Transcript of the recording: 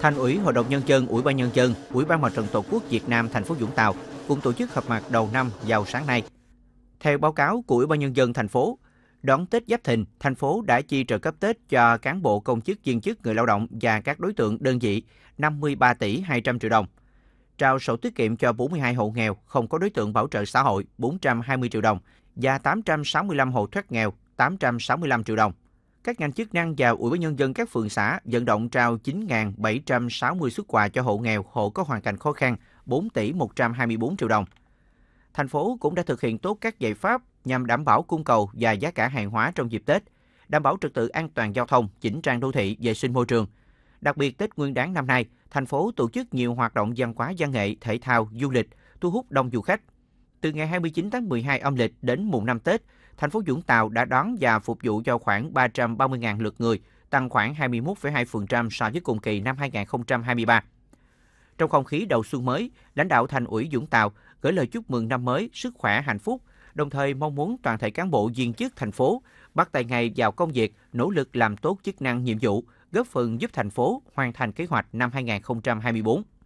Thành ủy, Hội đồng nhân dân, Ủy ban nhân dân, Ủy ban Mặt trận Tổ quốc Việt Nam thành phố Vũng Tàu cùng tổ chức họp mặt đầu năm vào sáng nay. Theo báo cáo của Ủy ban nhân dân thành phố, đón Tết Giáp Thìn, thành phố đã chi trợ cấp Tết cho cán bộ công chức viên chức người lao động và các đối tượng đơn vị 53 tỷ 200 triệu đồng. Trao sổ tiết kiệm cho 42 hộ nghèo không có đối tượng bảo trợ xã hội 420 triệu đồng và 865 hộ thoát nghèo 865 triệu đồng các ngành chức năng và Ủy ban nhân dân các phường xã vận động trao 9.760 xuất quà cho hộ nghèo, hộ có hoàn cảnh khó khăn 4 tỷ 124 triệu đồng. Thành phố cũng đã thực hiện tốt các giải pháp nhằm đảm bảo cung cầu và giá cả hàng hóa trong dịp Tết, đảm bảo trật tự an toàn giao thông, chỉnh trang đô thị, vệ sinh môi trường. Đặc biệt Tết Nguyên đáng năm nay, thành phố tổ chức nhiều hoạt động văn hóa văn nghệ, thể thao, du lịch, thu hút đông du khách, từ ngày 29 tháng 12 âm lịch đến mùng năm Tết, thành phố Vũng Tàu đã đón và phục vụ cho khoảng 330.000 lượt người, tăng khoảng 21,2% so với cùng kỳ năm 2023. Trong không khí đầu xuân mới, lãnh đạo thành ủy Vũng Tàu gửi lời chúc mừng năm mới, sức khỏe, hạnh phúc, đồng thời mong muốn toàn thể cán bộ viên chức thành phố bắt tay ngay vào công việc, nỗ lực làm tốt chức năng nhiệm vụ, góp phần giúp thành phố hoàn thành kế hoạch năm 2024.